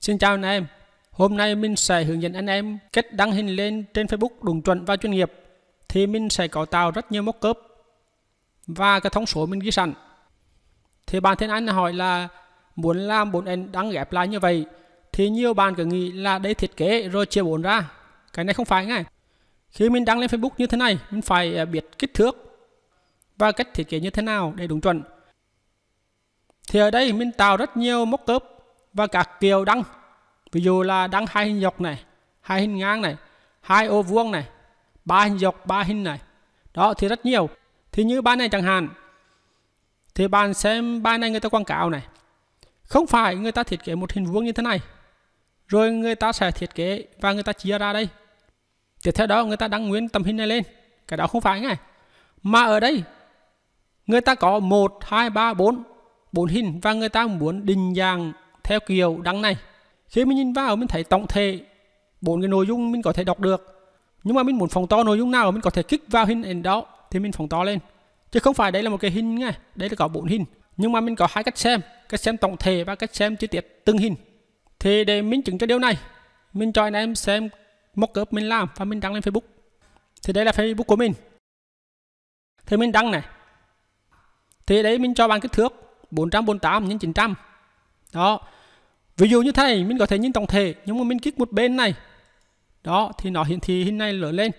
Xin chào anh em, hôm nay mình sẽ hướng dẫn anh em cách đăng hình lên trên Facebook đúng chuẩn và chuyên nghiệp. Thì mình sẽ có tạo rất nhiều cớp và cái thông số mình ghi sẵn. Thì bản thân anh hỏi là muốn làm bốn ảnh đăng ghép lại như vậy thì nhiều bạn cứ nghĩ là đây thiết kế rồi chia bốn ra. Cái này không phải ngay. Khi mình đăng lên Facebook như thế này, mình phải à, biết kích thước và cách thiết kế như thế nào để đúng chuẩn. Thì ở đây mình tạo rất nhiều cớp và các kiểu đăng ví dụ là đăng hai hình dọc này hai hình ngang này hai ô vuông này ba hình dọc ba hình này đó thì rất nhiều thì như bài này chẳng hạn thì bạn xem bài này người ta quảng cáo này không phải người ta thiết kế một hình vuông như thế này rồi người ta sẽ thiết kế và người ta chia ra đây tiếp theo đó người ta đăng nguyên tầm hình này lên cái đó không phải ngay mà ở đây người ta có 1, 2, 3, 4 bốn hình và người ta muốn định dạng theo kiểu đăng này. Khi mình nhìn vào mình thấy tổng thể bốn cái nội dung mình có thể đọc được. Nhưng mà mình muốn phóng to nội dung nào mình có thể kích vào hình ảnh đó thì mình phóng to lên. Chứ không phải đây là một cái hình nha, đây là có bốn hình. Nhưng mà mình có hai cách xem, cách xem tổng thể và cách xem chi tiết từng hình. Thì để minh chứng cho điều này, mình cho anh em xem mockup mình làm và mình đăng lên Facebook. Thì đây là Facebook của mình. Thì mình đăng này. Thì đấy mình cho bằng kích thước 448 x 900. Đó, ví dụ như thế này mình có thể nhìn tổng thể nhưng mà mình kích một bên này đó thì nó hiển thị hình này lớn lên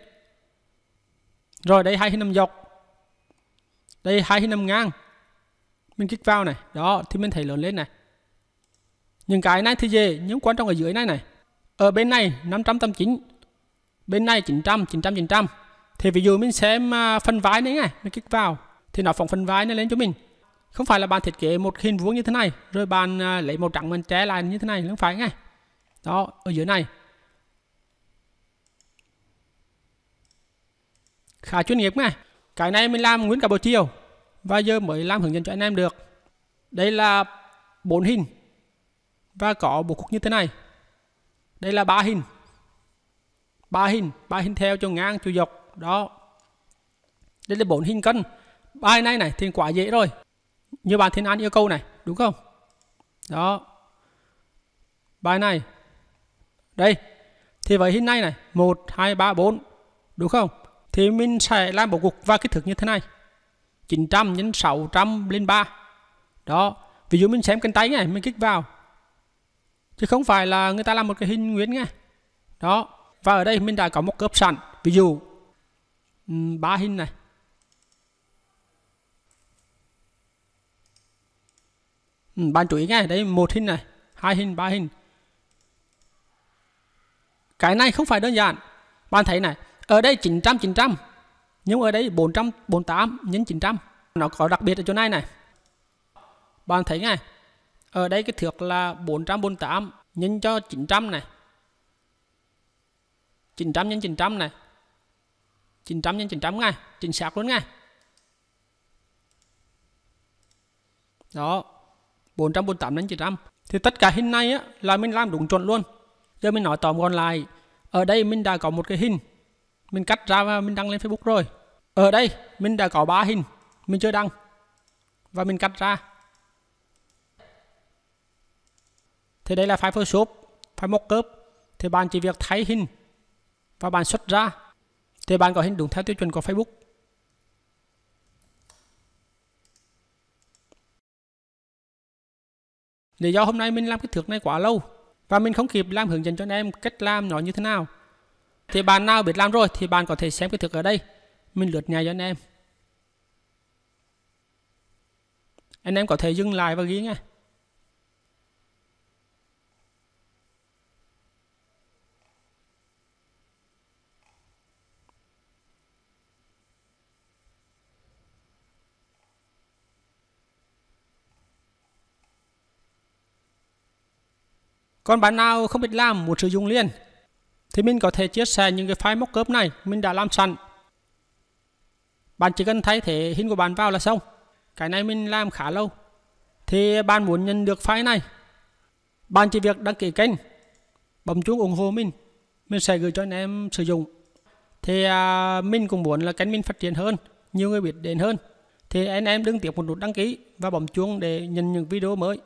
rồi đây hai hình nằm dọc đây hai hình nằm ngang mình kích vào này đó thì mình thấy lớn lên này những cái này thì gì? những quan trọng ở dưới này này ở bên này 589 bên này 900 900 900 thì ví dụ mình xem à, phần vai này này mình kích vào thì nó phóng phần vai này lên cho mình không phải là bạn thiết kế một hình vuông như thế này rồi bạn à, lấy màu trắng mình che lại như thế này không phải ngay đó ở dưới này khá chuyên nghiệp ngay cái này mình làm nguyên cả buổi chiều và giờ mới làm hướng dẫn cho anh em được đây là bốn hình và có bố khúc như thế này đây là ba hình ba hình ba hình theo chiều ngang chiều dọc đó đây là bốn hình cân ba này này thì quá dễ rồi như bạn Thiên An yêu cầu này đúng không đó bài này đây thì với hình này này 1 2 3 4 đúng không thì mình sẽ làm một cục và kích thước như thế này 900 nhân 600 lên 3 đó ví dụ mình xem cánh tay này mình kích vào chứ không phải là người ta làm một cái hình nguyên nghe đó và ở đây mình đã có một cớp sẵn ví dụ ba hình này ừ, bạn chú ý ngay đây một hình này hai hình ba hình cái này không phải đơn giản bạn thấy này ở đây 900 900 nhưng ở đây 448 nhân 900 nó có đặc biệt ở chỗ này này bạn thấy ngay ở đây cái thước là 448 nhân cho 900 này 900 nhân 900 này 900 nhân 900 ngay chính xác luôn ngay đó 448 đến 900 thì tất cả hình này á, là mình làm đúng chuẩn luôn giờ mình nói tóm gọn lại ở đây mình đã có một cái hình mình cắt ra và mình đăng lên Facebook rồi ở đây mình đã có ba hình mình chưa đăng và mình cắt ra thì đây là file Photoshop file mockup thì bạn chỉ việc thấy hình và bạn xuất ra thì bạn có hình đúng theo tiêu chuẩn của Facebook Lý do hôm nay mình làm cái thước này quá lâu và mình không kịp làm hướng dẫn cho anh em cách làm nó như thế nào. Thì bạn nào biết làm rồi thì bạn có thể xem cái thước ở đây. Mình lượt nhà cho anh em. Anh em có thể dừng lại và ghi nha. Còn bạn nào không biết làm muốn sử dụng liền thì mình có thể chia sẻ những cái file mockup này mình đã làm sẵn. Bạn chỉ cần thay thế hình của bạn vào là xong. Cái này mình làm khá lâu. Thì bạn muốn nhận được file này, bạn chỉ việc đăng ký kênh, bấm chuông ủng hộ mình, mình sẽ gửi cho anh em sử dụng. Thì à, mình cũng muốn là kênh mình phát triển hơn, nhiều người biết đến hơn. Thì anh em đừng tiếc một nút đăng ký và bấm chuông để nhận những video mới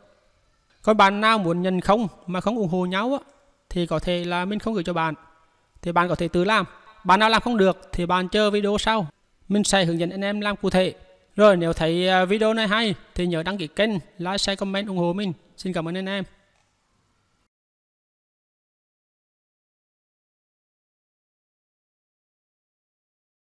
còn bạn nào muốn nhận không mà không ủng hộ nhau á, thì có thể là mình không gửi cho bạn thì bạn có thể tự làm bạn nào làm không được thì bạn chờ video sau mình sẽ hướng dẫn anh em làm cụ thể rồi nếu thấy à, video này hay thì nhớ đăng ký kênh, like, share, comment ủng hộ mình. Xin cảm ơn anh em.